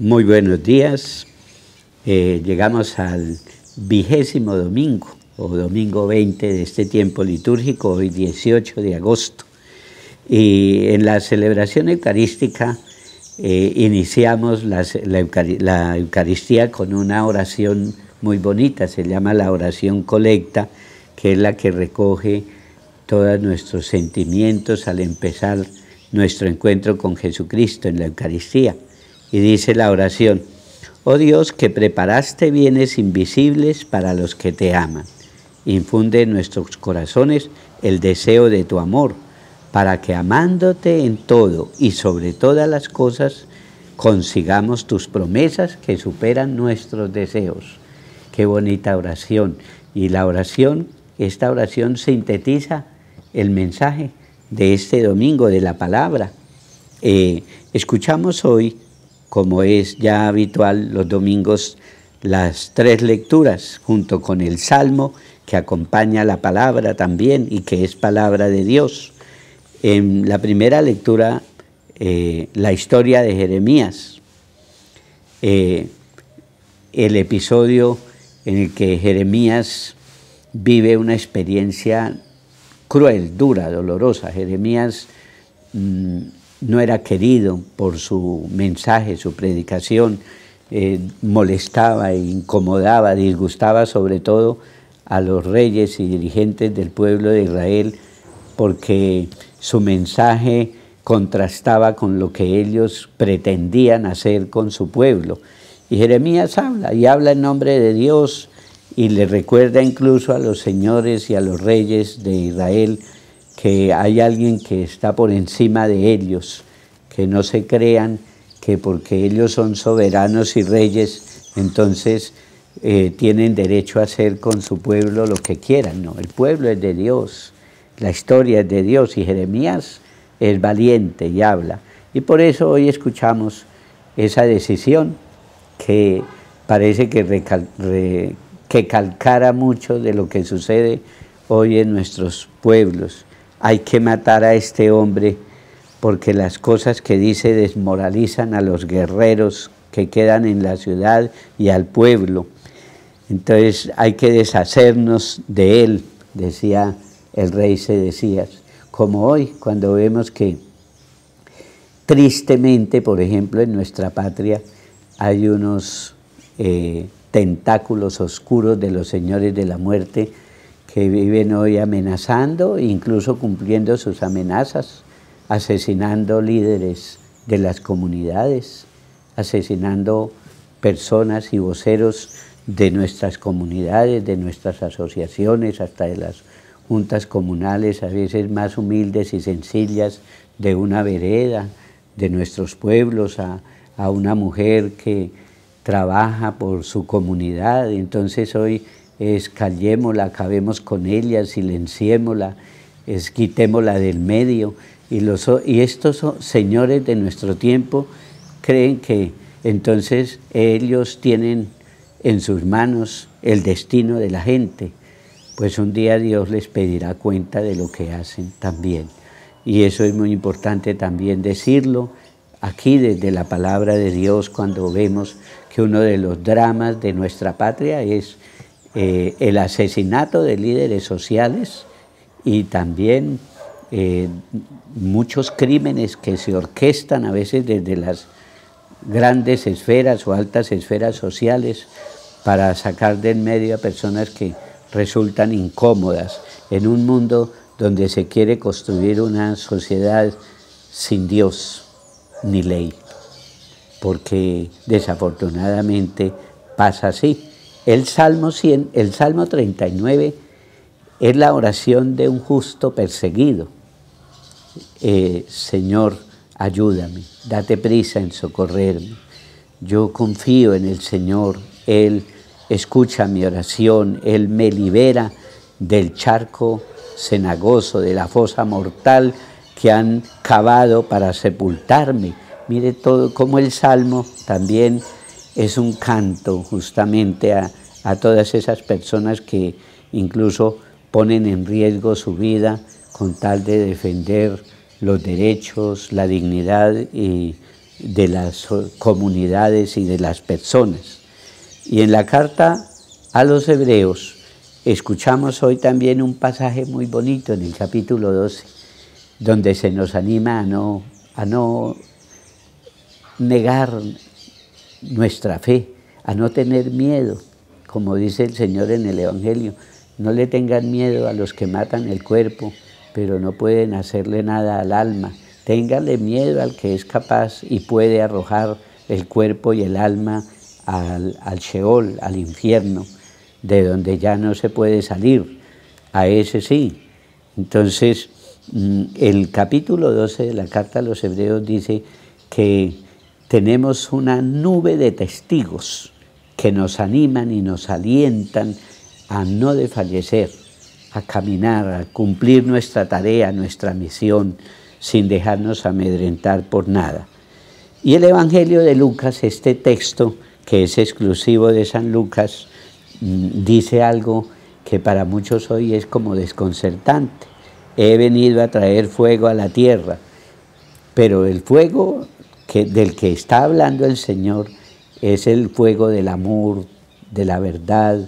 Muy buenos días. Eh, llegamos al vigésimo domingo o domingo 20 de este tiempo litúrgico, hoy 18 de agosto. Y en la celebración eucarística eh, iniciamos la Eucaristía con una oración muy bonita, se llama la oración colecta, que es la que recoge todos nuestros sentimientos al empezar nuestro encuentro con Jesucristo en la Eucaristía. Y dice la oración, oh Dios que preparaste bienes invisibles para los que te aman, infunde en nuestros corazones el deseo de tu amor, para que amándote en todo y sobre todas las cosas, consigamos tus promesas que superan nuestros deseos. Qué bonita oración. Y la oración, esta oración sintetiza el mensaje de este domingo de la palabra. Eh, escuchamos hoy como es ya habitual los domingos, las tres lecturas junto con el Salmo que acompaña la palabra también y que es palabra de Dios. En la primera lectura, eh, la historia de Jeremías, eh, el episodio en el que Jeremías vive una experiencia cruel, dura, dolorosa. Jeremías mm, no era querido por su mensaje, su predicación, eh, molestaba, e incomodaba, disgustaba sobre todo a los reyes y dirigentes del pueblo de Israel porque su mensaje contrastaba con lo que ellos pretendían hacer con su pueblo. Y Jeremías habla, y habla en nombre de Dios, y le recuerda incluso a los señores y a los reyes de Israel que hay alguien que está por encima de ellos, que no se crean que porque ellos son soberanos y reyes, entonces eh, tienen derecho a hacer con su pueblo lo que quieran. No, el pueblo es de Dios, la historia es de Dios y Jeremías es valiente y habla. Y por eso hoy escuchamos esa decisión que parece que, que calcara mucho de lo que sucede hoy en nuestros pueblos hay que matar a este hombre porque las cosas que dice desmoralizan a los guerreros que quedan en la ciudad y al pueblo. Entonces hay que deshacernos de él, decía el rey Sedecías. Como hoy, cuando vemos que tristemente, por ejemplo, en nuestra patria hay unos eh, tentáculos oscuros de los señores de la muerte que viven hoy amenazando, incluso cumpliendo sus amenazas, asesinando líderes de las comunidades, asesinando personas y voceros de nuestras comunidades, de nuestras asociaciones, hasta de las juntas comunales, a veces más humildes y sencillas, de una vereda, de nuestros pueblos, a, una mujer que trabaja por su comunidad. Entonces hoy ...es callémosla, acabemos con ella, silenciémosla, quitémosla del medio. Y, los, y estos señores de nuestro tiempo creen que entonces ellos tienen en sus manos el destino de la gente, pues un día Dios les pedirá cuenta de lo que hacen también. Y eso es muy importante también decirlo aquí desde la palabra de Dios cuando vemos que uno de los dramas de nuestra patria es eh, el asesinato de líderes sociales y también eh, muchos crímenes que se orquestan a veces desde las grandes esferas o altas esferas sociales para sacar en medio a personas que resultan incómodas en un mundo donde se quiere construir una sociedad sin Dios ni ley, porque desafortunadamente pasa así. El Salmo, el Salmo 39 es la oración de un justo perseguido. Eh, Señor, ayúdame, date prisa en socorrerme. Yo confío en el Señor, Él escucha mi oración, Él me libera del charco cenagoso, de la fosa mortal que han cavado para sepultarme. Mire todo, como el Salmo también es un canto justamente a, todas esas personas que incluso ponen en riesgo su vida con tal de defender los derechos, la dignidad y de las comunidades y de las personas. Y en la carta a los hebreos escuchamos hoy también un pasaje muy bonito en el capítulo 12, donde se nos anima no, a no negar nuestra fe, a no tener miedo, como dice el Señor en el Evangelio, no le tengan miedo a los que matan el cuerpo, pero no pueden hacerle nada al alma. Ténganle miedo al que es capaz y puede arrojar el cuerpo y el alma al, Sheol, al infierno, de donde ya no se puede salir. A ese sí. Entonces, mm, el capítulo 12 de la carta a los hebreos dice que tenemos una nube de testigos que nos animan y nos alientan a no desfallecer, a caminar, a cumplir nuestra tarea, nuestra misión, sin dejarnos amedrentar por nada. Y el Evangelio de Lucas, este texto que es exclusivo de San Lucas, mm, dice algo que para muchos hoy es como desconcertante. He venido a traer fuego a la tierra, pero el fuego que, del que está hablando el Señor es el fuego del amor, de la verdad,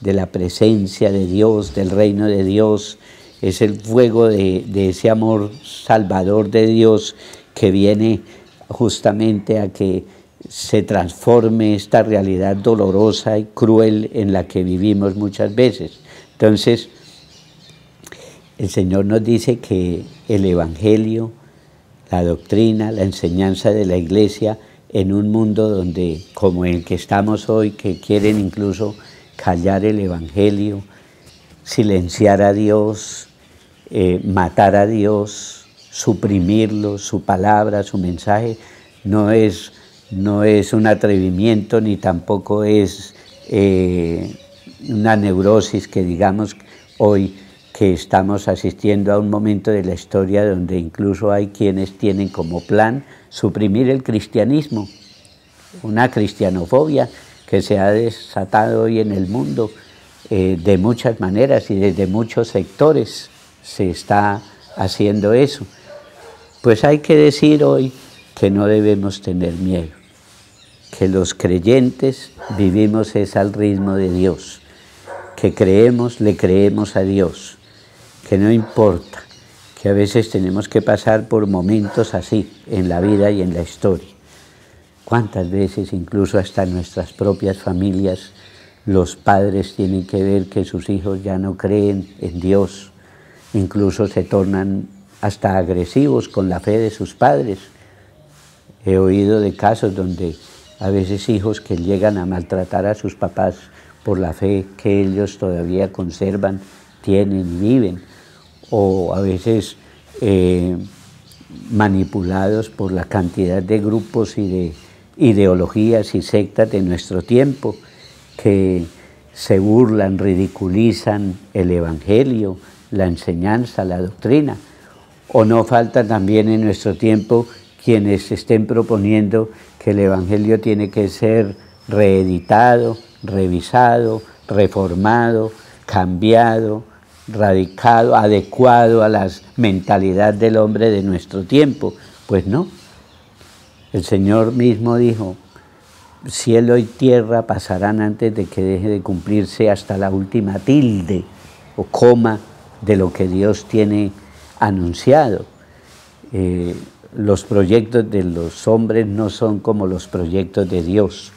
de la presencia de Dios, del reino de Dios. Es el fuego de, de ese amor salvador de Dios que viene justamente a que se transforme esta realidad dolorosa y cruel en la que vivimos muchas veces. Entonces, el Señor nos dice que el Evangelio la doctrina, la enseñanza de la iglesia en un mundo donde, como el que estamos hoy, que quieren incluso callar el Evangelio, silenciar a Dios, eh, matar a Dios, suprimirlo, su palabra, su mensaje, no es, no es un atrevimiento ni tampoco es eh, una neurosis que digamos hoy que estamos asistiendo a un momento de la historia donde incluso hay quienes tienen como plan suprimir el cristianismo, una cristianofobia que se ha desatado hoy en el mundo eh, de muchas maneras y desde muchos sectores se está haciendo eso. Pues hay que decir hoy que no debemos tener miedo, que los creyentes vivimos es al ritmo de Dios, que creemos, le creemos a Dios que no importa, que a veces tenemos que pasar por momentos así en la vida y en la historia. ¿Cuántas veces incluso hasta nuestras propias familias los padres tienen que ver que sus hijos ya no creen en Dios? Incluso se tornan hasta agresivos con la fe de sus padres. He oído de casos donde a veces hijos que llegan a maltratar a sus papás por la fe que ellos todavía conservan, tienen y viven o a veces eh, manipulados por la cantidad de grupos y de ideologías y sectas de nuestro tiempo que se burlan, ridiculizan el Evangelio, la enseñanza, la doctrina. O no falta también en nuestro tiempo quienes estén proponiendo que el Evangelio tiene que ser reeditado, revisado, reformado, cambiado, radicado, adecuado a la mentalidad del hombre de nuestro tiempo. Pues no. El Señor mismo dijo, cielo y tierra pasarán antes de que deje de cumplirse hasta la última tilde o coma de lo que Dios tiene anunciado. Eh, los proyectos de los hombres no son como los proyectos de Dios.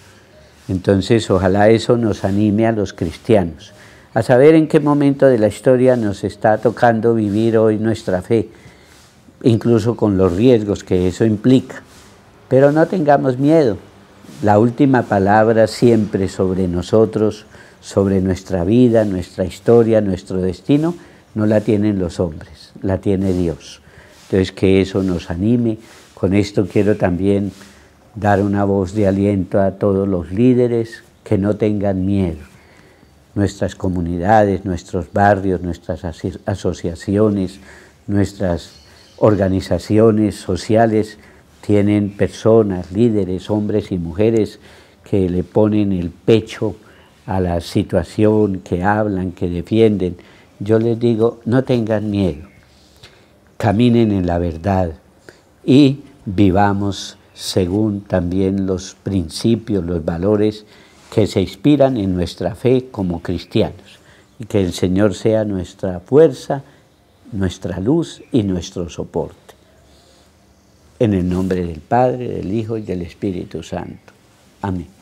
Entonces, ojalá eso nos anime a los cristianos a saber en qué momento de la historia nos está tocando vivir hoy nuestra fe, incluso con los riesgos que eso implica. Pero no tengamos miedo. La última palabra siempre sobre nosotros, sobre nuestra vida, nuestra historia, nuestro destino, no la tienen los hombres, la tiene Dios. Entonces que eso nos anime. Con esto quiero también dar una voz de aliento a todos los líderes que no tengan miedo nuestras comunidades, nuestros barrios, nuestras asociaciones, nuestras organizaciones sociales tienen personas, líderes, hombres y mujeres que le ponen el pecho a la situación, que hablan, que defienden. Yo les digo, no tengan miedo, caminen en la verdad y vivamos según también los principios, los valores que se inspiran en nuestra fe como cristianos. Y que el Señor sea nuestra fuerza, nuestra luz y nuestro soporte. En el nombre del Padre, del Hijo y del Espíritu Santo. Amén.